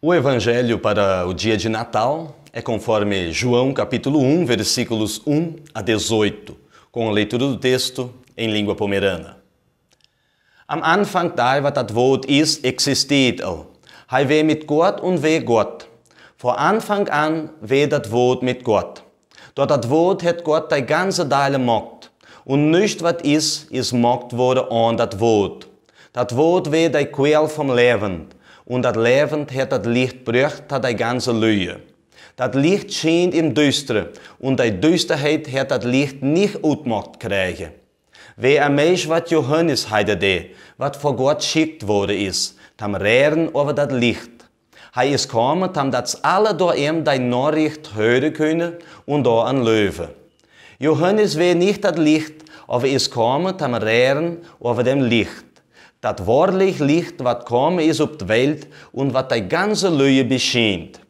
O evangelho para o dia de Natal é conforme João capítulo 1, versículos 1 a 18, com a leitura do texto em língua pomerana. Am Anfang da war dat Wort ist existiert auch. Hei weh mit Gott und weh Gott. Vor Anfang an weh dat Wort mit Gott. Dort dat Wort hat Gott die ganze Teile macht. Und nicht wat is is macht wurde an dat Wort. Dat Wort weh die Quell vom Leben. und das Leben hat das Licht gebracht, das ganze Lüge. Das Licht scheint im Düsteren und die Düsterheit hat das Licht nicht ausmacht kriegen. Wer ein Mensch, was Johannes heute de, was vor Gott schickt worden ist, tam rehren über das Licht. Er ist gekommen, tam dass alle da ihm dein Nachricht hören können und da an Löwe. Johannes will nicht das Licht, aber ist gekommen, tam rehren über dem Licht dat wortlich Licht, wat kommen is op de Welt und wat de ganze Lüe beschient.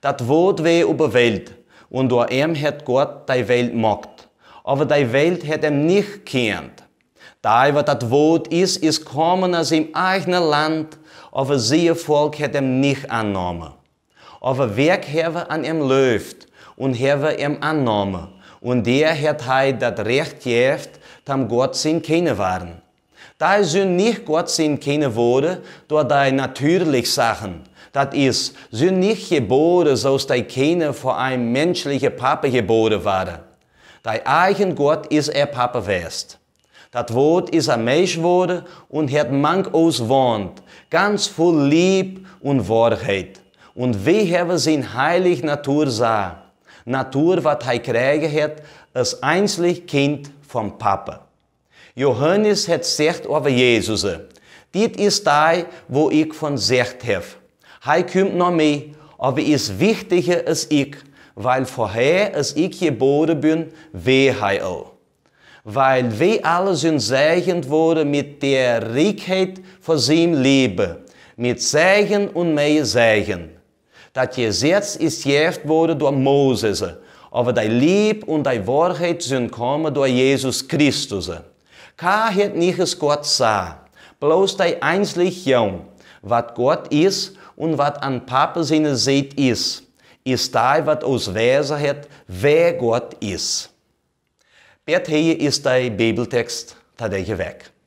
Dat Wort weh über Welt und durch ihm het Gott de Welt macht. Aber de Welt het ihm nicht kennt. Da was das Wort ist, is kommen aus im eigenen Land, aber sie Volk het ihm nicht angenommen. Aber Werk habe an ihm läuft und habe ihm angenommen. Und der het halt dat Recht gehabt, tam Gott sein Kinder waren. Da sind nicht Gott sind keine Worte, dort die natürlich Sachen. Das ist, sind nicht geboren, so die Kinder vor einem menschlichen Papa Gebote waren. Dein eigen Gott ist er Papa west. Das Wort ist ein Mensch wurde und hat manch auswohnt, ganz voll Lieb und Wahrheit. Und wie haben sie in heilig Natur sah. Natur, was er kriegen hat, als einzig Kind vom Papa. Johannes hat gesagt über Jesus, dit ist da, wo ich von gesagt habe. Hei kommt noch mehr, aber ist wichtiger als ich, weil vorher als ich geboren bin, weh hei auch. Weil wir alle sind segend worden mit der Reichheit von seinem Leben, mit Segen und mehr Segen. Das Gesetz ist jeft worden durch Moses, aber dein Lieb und deine Wahrheit sind gekommen durch Jesus Christus. Ka niches Gott sah, bloß dei die jung, wat Gott is und wat an Papa seine seht is, is dei wat aus Weser hat, wer Gott is. Bert is dei Bibeltext, da weg.